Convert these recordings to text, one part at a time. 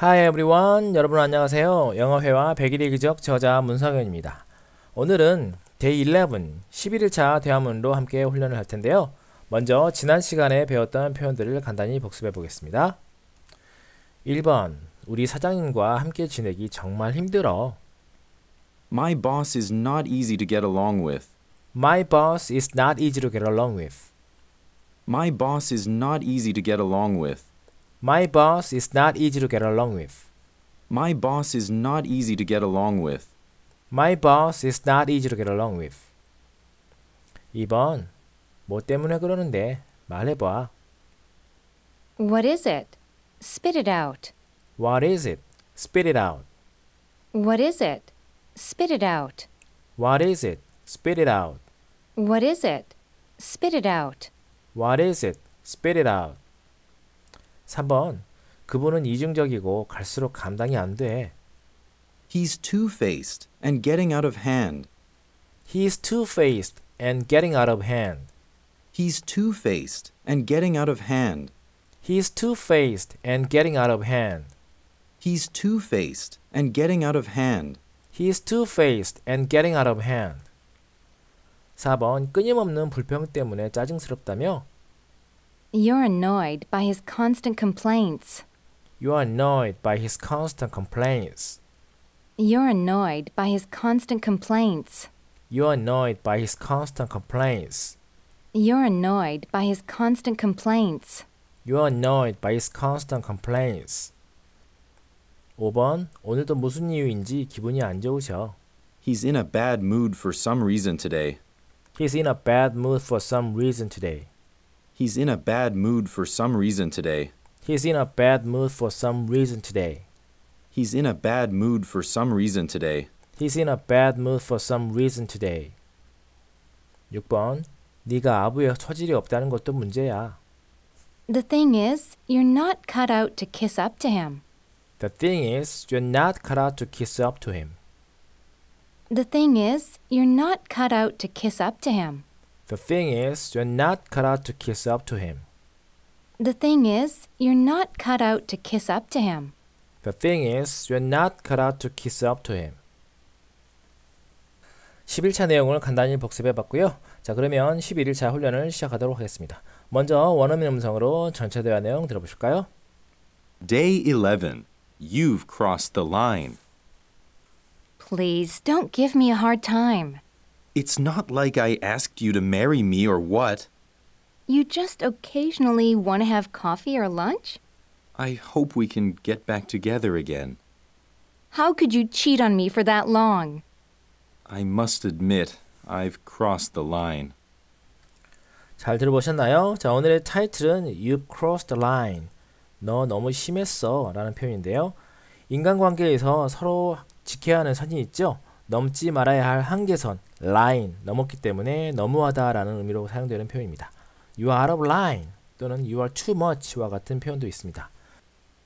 Hi everyone. 여러분 안녕하세요. 영어회화 100일의 기적 저자 문성현입니다. 오늘은 데이 11, 11일차 대화문으로 함께 훈련을 할 텐데요. 먼저 지난 시간에 배웠던 표현들을 간단히 복습해 보겠습니다. 1번. 우리 사장님과 함께 지내기 정말 힘들어. My boss is not easy to get along with. My boss is not easy to get along with. My boss is not easy to get along with. My boss is not easy to get along with. My boss is not easy to get along with. My boss is not easy to get along with. 이번, 뭐 때문에 그러는데 말해봐. What is it? Spit it out. What is it? Spit it out. What is it? Spit it out. What is it? Spit it out. What is it? Spit it out. What is it? Spit it out. 3번 그분은 이중적이고 갈수록 감당이 안 돼. He's two-faced and getting out of hand. He's two-faced and getting out of hand. He's two-faced and getting out of hand. He's two-faced and getting out of hand. He's two-faced and getting out of hand. He's two-faced and getting out of hand. 4번 끊임없는 불평 때문에 짜증스럽다며 You're annoyed by his constant complaints. You're annoyed by his constant complaints. You're annoyed by his constant complaints. You're annoyed by his constant complaints. You're annoyed by his constant complaints. You're annoyed by his constant complaints. 5번 오늘도 무슨 이유인지 기분이 안 좋으셔. He's in a bad mood for some reason today. He's in a bad mood for some reason today. He's in a bad mood for some reason today. He's in a bad mood for some reason today. He's in a bad mood for some reason today. He's in a bad mood for some reason today. 6번. 네가 아부의 처질이 없다는 것도 문제야. The thing is, you're not cut out to kiss up to him. The thing is, you're not cut out to kiss up to him. The thing is, you're not cut out to kiss up to him. The thing is, you're not cut out to kiss up to him. The thing is, you're not cut out to kiss up to him. The thing is, you're not cut out to kiss up to him. 11차 내용을 간단히 복습해 봤고요. 자, 그러면 11일차 훈련을 시작하도록 하겠습니다. 먼저 원어민 음성으로 전체 대화 내용 들어보실까요? Day 11. You've crossed the line. Please don't give me a hard time. It's not like I asked you to marry me or what. You just occasionally want to have coffee or lunch? I hope we can get back together again. How could you cheat on me for that long? I must admit, I've crossed the line. 잘 들어보셨나요? 자, 오늘의 타이틀은 You crossed the line. 너 너무 심했어 라는 표현인데요. 인간관계에서 서로 지켜야 하는 선이 있죠? 넘지 말아야 할 한계선 라인 넘었기 때문에 너무하다라는 의미로 사용되는 표현입니다. You are out of line 또는 you are too much와 같은 표현도 있습니다.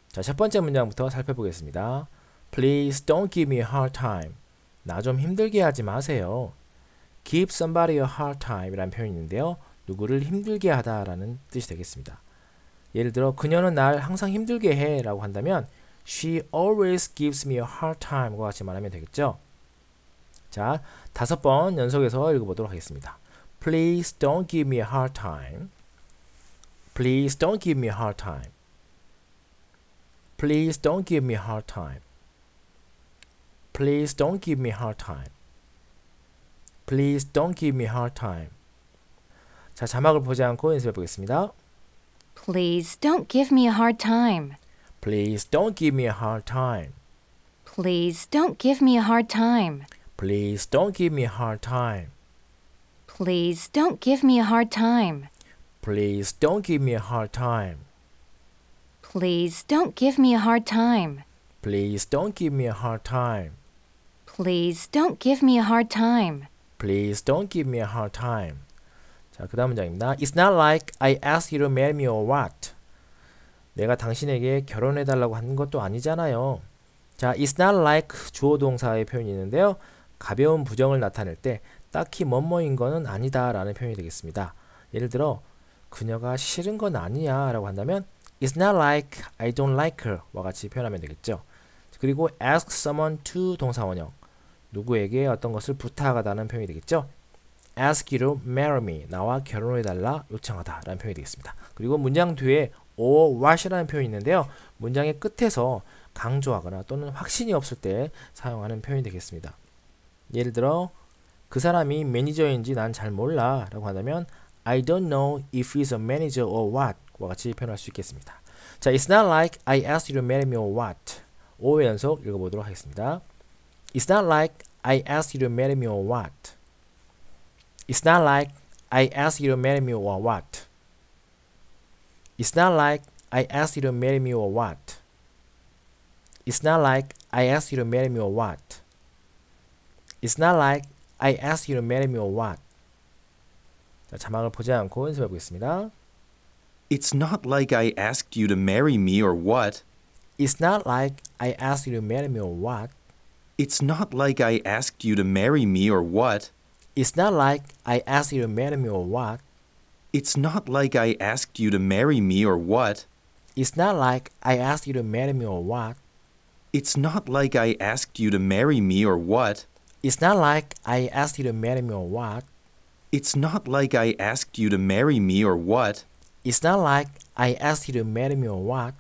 자, 첫 번째 문장부터 살펴보겠습니다. Please don't give me a hard time. 나 좀 힘들게 하지 마세요. Give somebody a hard time 이라는 표현이 있는데요. 누구를 힘들게 하다라는 뜻이 되겠습니다. 예를 들어 그녀는 날 항상 힘들게 해라고 한다면 She always gives me a hard time과 같이 말하면 되겠죠. 자, 다섯 번 연속해서 읽어보도록 하겠습니다. Please don't give me a hard time. Please don't give me a hard time. Please don't give me a hard time. Please don't give me a hard time. Please don't give me a hard time. 자, 자막을 보지 않고 연습해 보겠습니다. Please don't give me a hard time. Please don't give me a hard time. Please don't give me a hard time. Please don't give me a hard time. Please don't give me a hard time. Please don't give me a hard time. Please don't give me a hard time. Please don't give me a hard time. Please don't give me a hard time. Please don't give me a hard time. 자, 그다음 문장입니다. It's not like I asked you to marry me or what. 내가 당신에게 결혼해 달라고 한 것도 아니잖아요. 자, it's not like 주어 동사의 표현이 있는데요. 가벼운 부정을 나타낼 때 딱히 뭐뭐인 거는 아니다 라는 표현이 되겠습니다. 예를 들어 그녀가 싫은 건 아니야 라고 한다면 It's not like I don't like her 와 같이 표현하면 되겠죠. 그리고 ask someone to 동사원형 누구에게 어떤 것을 부탁하다는 표현이 되겠죠. ask you to marry me 나와 결혼해달라 요청하다 라는 표현이 되겠습니다. 그리고 문장 뒤에 or what이라는 표현이 있는데요. 문장의 끝에서 강조하거나 또는 확신이 없을 때 사용하는 표현이 되겠습니다. 예를 들어 그 사람이 매니저인지 난 잘 몰라 라고 한다면 I don't know if he's a manager or what 과 같이 표현할 수 있겠습니다. 자, It's not like I asked you to marry me or what 5회 연속 읽어보도록 하겠습니다. It's not like I asked you to marry me or what It's not like I asked you to marry me or what It's not like I asked you to marry me or what It's not like I asked you to marry me or what It's not like I asked you to marry me or what. 자, 자막을 보지 않고 연습해 보겠습니다. It's not like I asked you to marry me or what. It's not like I asked you to marry me or what. It's not like I asked you to marry me or what. It's not like I asked you to marry me or what. It's not like I asked you to marry me or what. It's not like I asked you to marry me or what. It's not like I asked you to marry me or what. It's not like I asked you to marry me or what. It's not like I asked you to marry me or what. It's not like I asked you to marry me or what.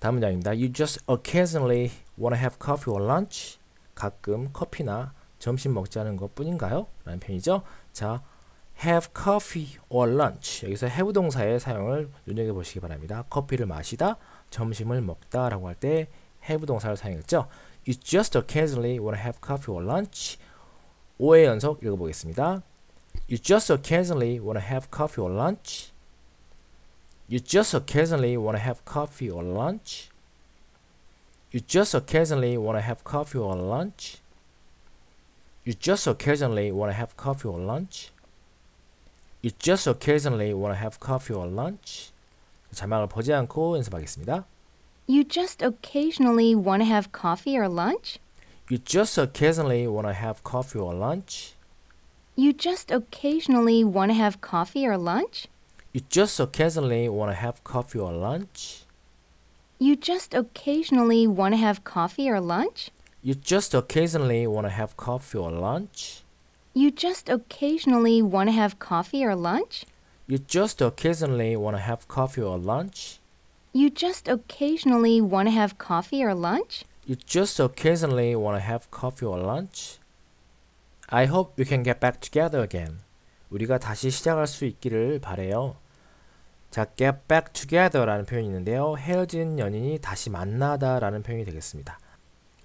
다음 문장입니다. You just occasionally wanna have coffee or lunch. 가끔 커피나 점심 먹자는 것 뿐인가요? 라는 편이죠. 자, have coffee or lunch. 여기서 have 동사의 사용을 눈여겨 보시기 바랍니다. 커피를 마시다, 점심을 먹다라고 할 때 have 동사를 사용했죠. You just occasionally want to have coffee or lunch. 5회 연속 읽어보겠습니다. You just occasionally want to have coffee or lunch. You just occasionally want to have coffee or lunch. You just occasionally want to have coffee or lunch. You just occasionally want to have coffee or lunch. You just occasionally want to have coffee or lunch. 자막을 보지 않고 연습하겠습니다. You just occasionally want to have coffee or lunch? You just occasionally want to have coffee or lunch? You just occasionally want to have coffee or lunch? You just occasionally want to have coffee or lunch? You just occasionally want to have coffee or lunch? You just occasionally want to have coffee or lunch? You just occasionally want to have coffee or lunch? You just occasionally want to have coffee or lunch? You just occasionally want to have coffee or lunch? You just occasionally want to have coffee or lunch? I hope you can get back together again. 우리가 다시 시작할 수 있기를 바래요. 자, get back together라는 표현이 있는데요. 헤어진 연인이 다시 만나다라는 표현이 되겠습니다.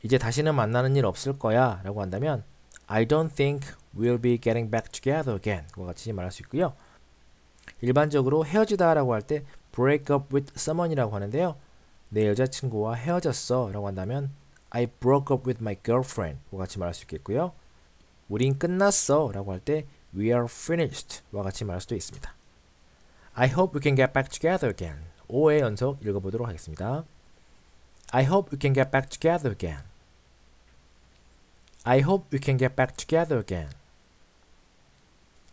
이제 다시는 만나는 일 없을 거야라고 한다면 I don't think we'll be getting back together again. 과 같이 말할 수 있고요. 일반적으로 헤어지다라고 할때 break up with someone이라고 하는데요. 내 여자친구와 헤어졌어 라고 한다면 I broke up with my girlfriend 와 같이 말할 수 있겠고요. 우린 끝났어 라고 할 때 We are finished 와 같이 말할 수도 있습니다. I hope we can get back together again 5회 연속 읽어보도록 하겠습니다. I hope we can get back together again. I hope we can get back together again.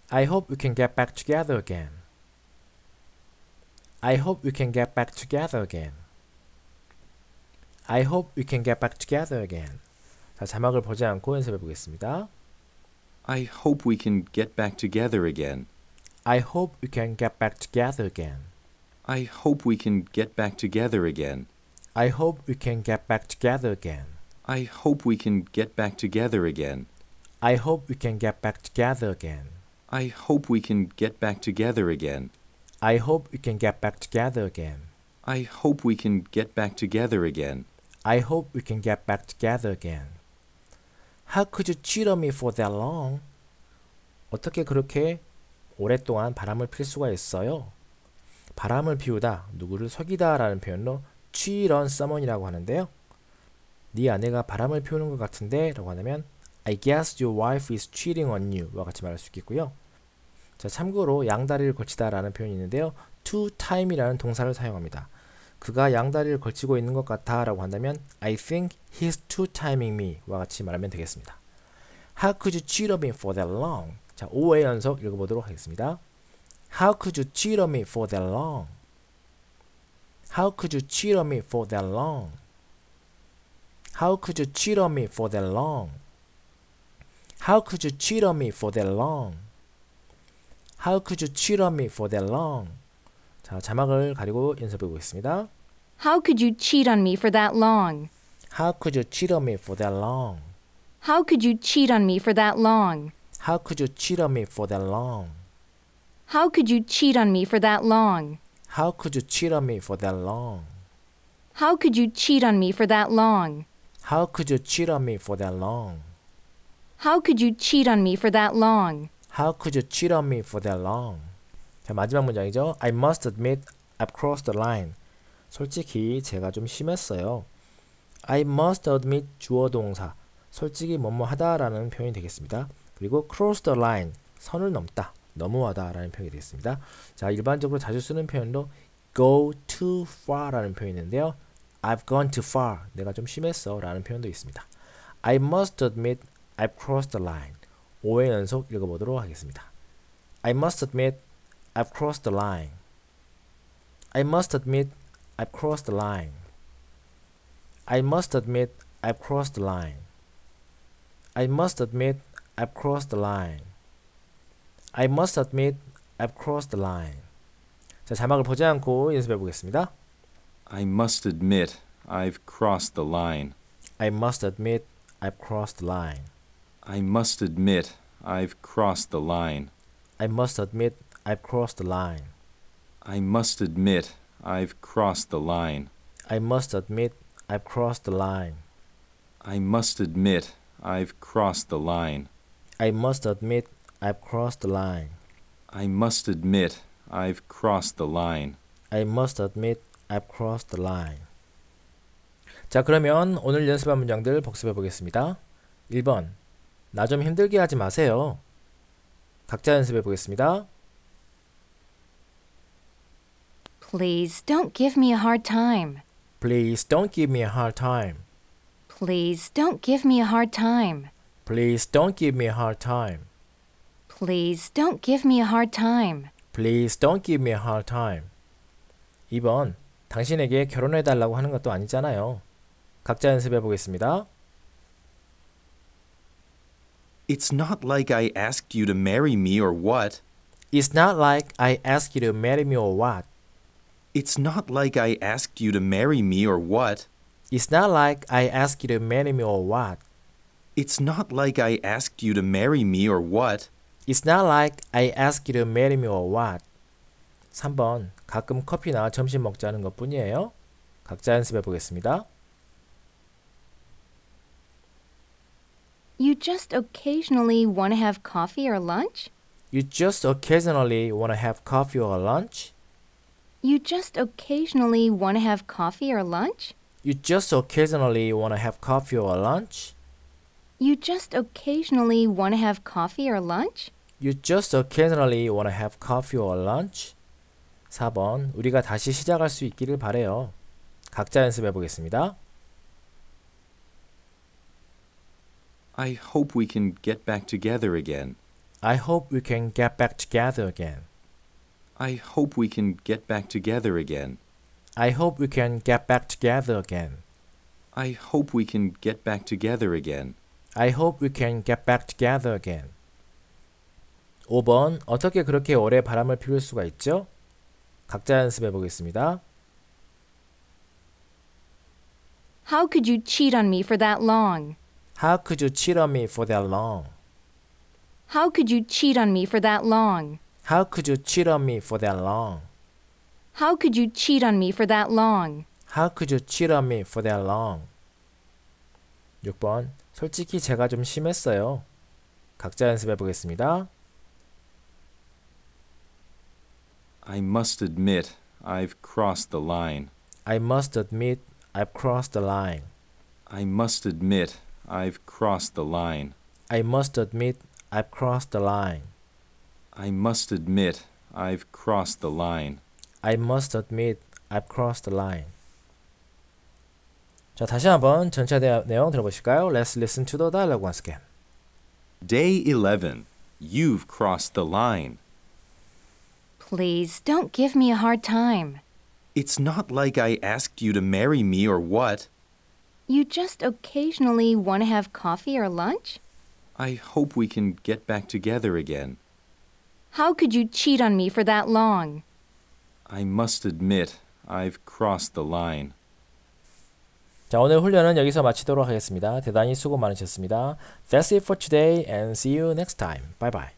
I hope we can get back together again. I hope we can get back together again. I hope we can get back together again. 자, 자막을 보지 않고 연습해 보겠습니다. I hope we can get back together again. I hope we can get back together again. I hope we can get back together again. I hope we can get back together again. I hope we can get back together again. I hope we can get back together again. I hope we can get back together again. I hope we can get back together again. I hope we can get back together again. I hope we can get back together again. How could you cheat on me for that long? 어떻게 그렇게 오랫동안 바람을 필 수가 있어요? 바람을 피우다, 누구를 속이다라는 표현로 cheat on someone이라고 하는데요. 네 아내가 바람을 피우는 것 같은데라고 하면 I guess your wife is cheating on you와 같이 말할 수 있겠고요. 자, 참고로 양다리를 걸치다라는 표현이 있는데요. to time이라는 동사를 사용합니다. 그가 양다리를 걸치고 있는 것 같아라고 한다면 I think he's too timing me와 같이 말하면 되겠습니다. How could you cheat on me for that long? 자, 5회 연속 읽어보도록 하겠습니다. How could you cheat on me for that long? How could you cheat on me for that long? How could you cheat on me for that long? How could you cheat on me for that long? How could you cheat on me for that long? 자, 자막을 가리고 연습해 보겠습니다. How could you cheat on me for that long? How could you cheat on me for that long? How could you cheat on me for that long? How could you cheat on me for that long? How could you cheat on me for that long? How could you cheat on me for that long? How could you cheat on me for that long? How could you cheat on me for that long? How could you cheat on me for that long? How could you cheat on me for that long? 자, 마지막 문장이죠. I must admit I've crossed the line. 솔직히 제가 좀 심했어요. I must admit 주어 동사. 솔직히 뭐뭐 하다라는 표현이 되겠습니다. 그리고 cross the line. 선을 넘다. 넘어하다라는 표현이 되겠습니다. 자, 일반적으로 자주 쓰는 표현도 go too far라는 표현이 있는데요. I've gone too far. 내가 좀 심했어라는 표현도 있습니다. I must admit I've crossed the line. 5회 연속 읽어보도록 하겠습니다. I must admit I've crossed the line. I must admit I've crossed the line. I must admit I've crossed the line. I must admit I've crossed the line. I must admit I've crossed the line. 자, 자막을 보지 않고 연습해 보겠습니다. I must admit I've crossed the line. I must admit I've crossed the line. I must admit, I've crossed the line. I must admit, I've crossed the line. I must admit, I've crossed the line. I must admit, I've crossed the line. I must admit, I've crossed the line. I must admit, I've crossed the line. I must admit, I've crossed the line. I must admit, I've crossed the line. 자, 그러면 오늘 연습한 문장들 복습해 보겠습니다. 1번 나좀 힘들게 하지 마세요. 각자 연습해 보겠습니다. Please don't give me a hard time. Please don't give me a hard time. Please don't give me a hard time. Please don't give me a hard time. Please don't give me a hard time. Please don't give me a hard time. 2번 당신에게 결혼해 달라고 하는 것도 아니잖아요. 각자 연습해 보겠습니다. It's not like I asked you to marry me or what. It's not like I asked you to marry me or what. It's not like I asked you to marry me or what. It's not like I asked you to marry me or what. It's not like I asked you to marry me or what. It's not like I asked you to marry me or what. 3번. 가끔 커피나 점심 먹자는 것 뿐이에요. 각자 연습해 보겠습니다. You just occasionally want to have coffee or lunch? You just occasionally want to have coffee or lunch? You just occasionally want to have coffee or lunch? You just occasionally want to have coffee or lunch? You just occasionally want to have coffee or lunch? You just occasionally want to have coffee or lunch? 4번 우리가 다시 시작할 수 있기를 바래요. 각자 연습해 보겠습니다. I hope we can get back together again. I hope we can get back together again. I hope we can get back together again. I hope we can get back together again. I hope we can get back together again. I hope we can get back together again. 5번 어떻게 그렇게 오래 바람을 피울 수가 있죠? 각자 연습해 보겠습니다. How could you cheat on me for that long? How could you cheat on me for that long? How could you cheat on me for that long? How could you cheat on me for that long? How could you cheat on me for that long? How could you cheat on me for that long? 6번. 솔직히 제가 좀 심했어요. 각자 연습해 보겠습니다. I must admit I've crossed the line. I must admit I've crossed the line. I must admit I've crossed the line. I must admit I've crossed the line. I must admit I've crossed the line. I must admit I've crossed the line. 자, 다시 한번 전체 내용 들어보실까요? Let's listen to the dialogue once again. Day 11. You've crossed the line. Please don't give me a hard time. It's not like I asked you to marry me or what. You just occasionally want to have coffee or lunch? I hope we can get back together again. How could you cheat on me for that long? I must admit, I've crossed the line. 자, 오늘 훈련은 여기서 마치도록 하겠습니다. 대단히 수고 많으셨습니다. That's it for today and see you next time. Bye bye.